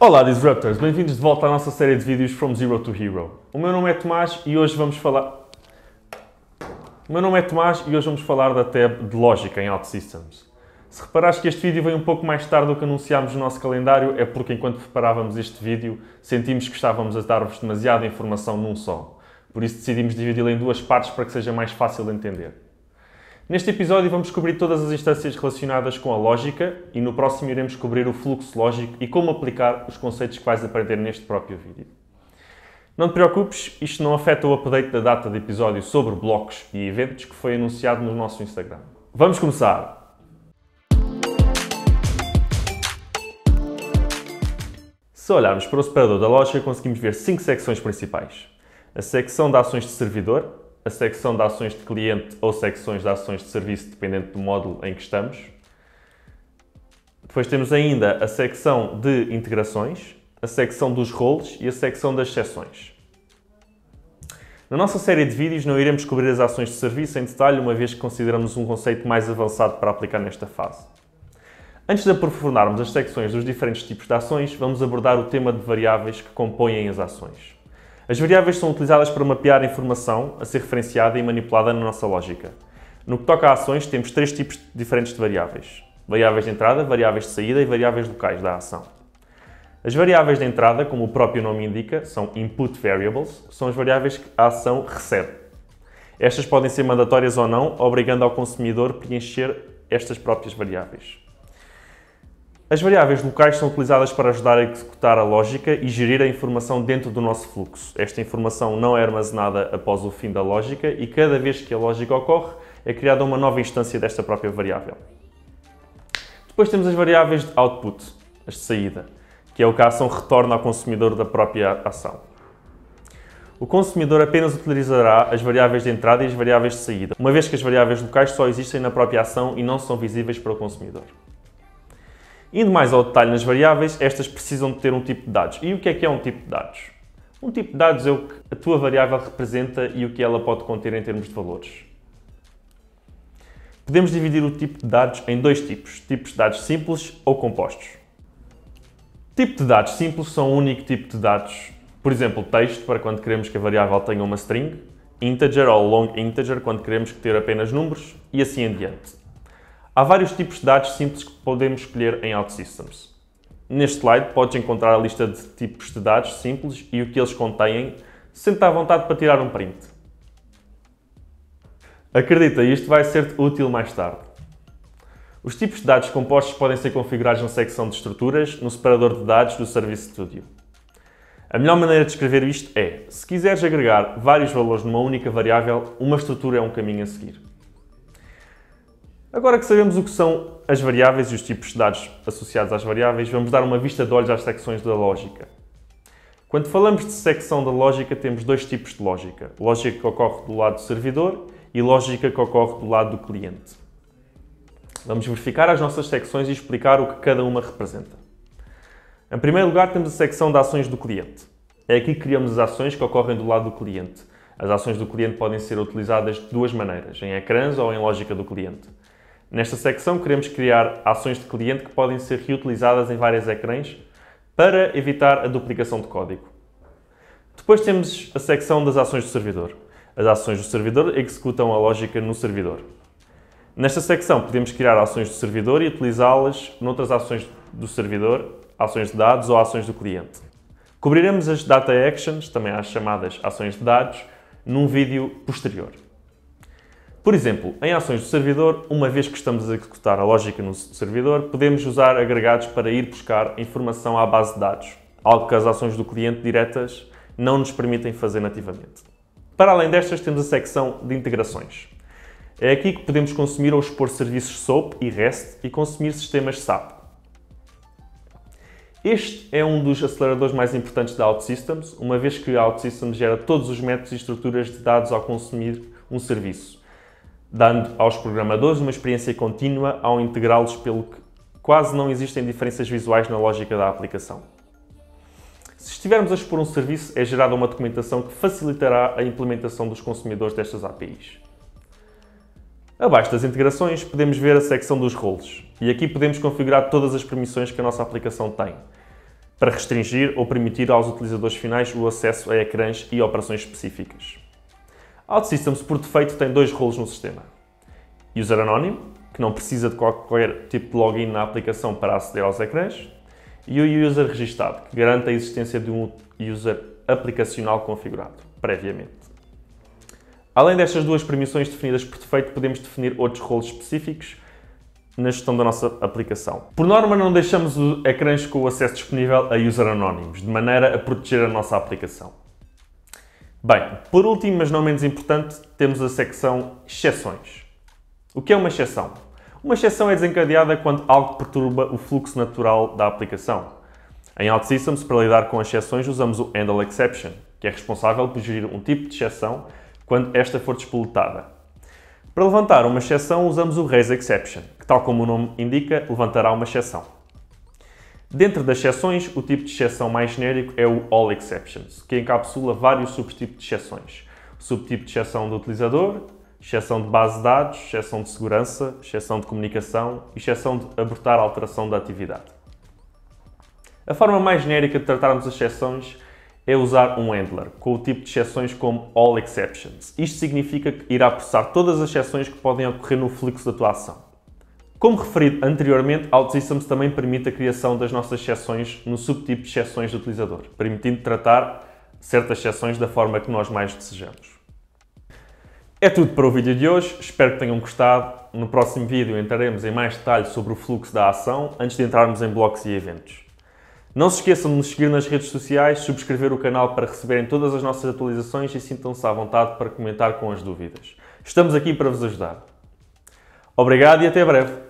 Olá Disruptors, bem-vindos de volta à nossa série de vídeos From Zero to Hero. O meu nome é Tomás e hoje vamos falar... O meu nome é Tomás e hoje vamos falar da tab de lógica em OutSystems. Se reparares que este vídeo veio um pouco mais tarde do que anunciámos no nosso calendário, é porque enquanto preparávamos este vídeo, sentimos que estávamos a dar-vos demasiada informação num só. Por isso decidimos dividi-lo em duas partes para que seja mais fácil de entender. Neste episódio vamos cobrir todas as instâncias relacionadas com a lógica e no próximo iremos cobrir o fluxo lógico e como aplicar os conceitos que vais aprender neste próprio vídeo. Não te preocupes, isto não afeta o update da data de episódio sobre blocos e eventos que foi anunciado no nosso Instagram. Vamos começar! Se olharmos para o separador da lógica, conseguimos ver cinco secções principais. A secção de ações de servidor, a secção de ações de cliente ou secções de ações de serviço, dependendo do módulo em que estamos. Depois temos ainda a secção de integrações, a secção dos roles e a secção das sessões. Na nossa série de vídeos não iremos cobrir as ações de serviço em detalhe, uma vez que consideramos um conceito mais avançado para aplicar nesta fase. Antes de aprofundarmos as secções dos diferentes tipos de ações, vamos abordar o tema de variáveis que compõem as ações. As variáveis são utilizadas para mapear a informação a ser referenciada e manipulada na nossa lógica. No que toca a ações, temos três tipos diferentes de variáveis. Variáveis de entrada, variáveis de saída e variáveis locais da ação. As variáveis de entrada, como o próprio nome indica, são input variables, são as variáveis que a ação recebe. Estas podem ser mandatórias ou não, obrigando ao consumidor a preencher estas próprias variáveis. As variáveis locais são utilizadas para ajudar a executar a lógica e gerir a informação dentro do nosso fluxo. Esta informação não é armazenada após o fim da lógica e cada vez que a lógica ocorre, é criada uma nova instância desta própria variável. Depois temos as variáveis de output, as de saída, que é o que a ação retorna ao consumidor da própria ação. O consumidor apenas utilizará as variáveis de entrada e as variáveis de saída, uma vez que as variáveis locais só existem na própria ação e não são visíveis para o consumidor. Indo mais ao detalhe nas variáveis, estas precisam de ter um tipo de dados. E o que é que é um tipo de dados? Um tipo de dados é o que a tua variável representa e o que ela pode conter em termos de valores. Podemos dividir o tipo de dados em dois tipos, tipos de dados simples ou compostos. Tipo de dados simples são um único tipo de dados, por exemplo, texto, para quando queremos que a variável tenha uma string, integer ou long integer, quando queremos que ter apenas números, e assim em diante. Há vários tipos de dados simples que podemos escolher em OutSystems. Neste slide podes encontrar a lista de tipos de dados simples e o que eles contêm, sendo à vontade para tirar um print. Acredita, isto vai ser útil mais tarde. Os tipos de dados compostos podem ser configurados na secção de estruturas, no separador de dados do Service Studio. A melhor maneira de escrever isto é, se quiseres agregar vários valores numa única variável, uma estrutura é um caminho a seguir. Agora que sabemos o que são as variáveis e os tipos de dados associados às variáveis, vamos dar uma vista de olhos às secções da lógica. Quando falamos de secção da lógica, temos dois tipos de lógica. Lógica que ocorre do lado do servidor e lógica que ocorre do lado do cliente. Vamos verificar as nossas secções e explicar o que cada uma representa. Em primeiro lugar, temos a secção de ações do cliente. É aqui que criamos as ações que ocorrem do lado do cliente. As ações do cliente podem ser utilizadas de duas maneiras, em ecrãs ou em lógica do cliente. Nesta secção, queremos criar ações de cliente que podem ser reutilizadas em vários ecrãs para evitar a duplicação de código. Depois temos a secção das ações do servidor. As ações do servidor executam a lógica no servidor. Nesta secção, podemos criar ações do servidor e utilizá-las noutras ações do servidor, ações de dados ou ações do cliente. Cobriremos as Data Actions, também as chamadas ações de dados, num vídeo posterior. Por exemplo, em ações do servidor, uma vez que estamos a executar a lógica no servidor, podemos usar agregados para ir buscar informação à base de dados, algo que as ações do cliente diretas não nos permitem fazer nativamente. Para além destas, temos a secção de integrações. É aqui que podemos consumir ou expor serviços SOAP e REST e consumir sistemas SAP. Este é um dos aceleradores mais importantes da OutSystems, uma vez que a OutSystems gera todos os métodos e estruturas de dados ao consumir um serviço dando aos programadores uma experiência contínua ao integrá-los, pelo que quase não existem diferenças visuais na lógica da aplicação. Se estivermos a expor um serviço, é gerada uma documentação que facilitará a implementação dos consumidores destas APIs. Abaixo das integrações, podemos ver a secção dos roles e aqui podemos configurar todas as permissões que a nossa aplicação tem para restringir ou permitir aos utilizadores finais o acesso a ecrãs e operações específicas. OutSystems, por defeito, tem dois rolos no sistema. User anónimo, que não precisa de qualquer tipo de login na aplicação para aceder aos ecrãs, e o user registado, que garante a existência de um user aplicacional configurado previamente. Além destas duas permissões definidas por defeito, podemos definir outros roles específicos na gestão da nossa aplicação. Por norma, não deixamos os ecrãs com o acesso disponível a user anónimos, de maneira a proteger a nossa aplicação. Bem, por último, mas não menos importante, temos a secção exceções. O que é uma exceção? Uma exceção é desencadeada quando algo perturba o fluxo natural da aplicação. Em OutSystems, para lidar com as exceções, usamos o Handle Exception, que é responsável por gerir um tipo de exceção quando esta for despoletada. Para levantar uma exceção, usamos o Raise Exception, que, tal como o nome indica, levantará uma exceção. Dentro das exceções, o tipo de exceção mais genérico é o All Exceptions, que encapsula vários subtipos de exceções. Subtipo de exceção do utilizador, exceção de base de dados, exceção de segurança, exceção de comunicação e exceção de abortar alteração da atividade. A forma mais genérica de tratarmos as exceções é usar um handler, com o tipo de exceções como All Exceptions. Isto significa que irá processar todas as exceções que podem ocorrer no fluxo da tua ação. Como referido anteriormente, OutSystems também permite a criação das nossas exceções no subtipo de exceções do utilizador, permitindo tratar certas exceções da forma que nós mais desejamos. É tudo para o vídeo de hoje, espero que tenham gostado. No próximo vídeo entraremos em mais detalhes sobre o fluxo da ação antes de entrarmos em blocos e eventos. Não se esqueçam de nos seguir nas redes sociais, subscrever o canal para receberem todas as nossas atualizações e sintam-se à vontade para comentar com as dúvidas. Estamos aqui para vos ajudar. Obrigado e até breve!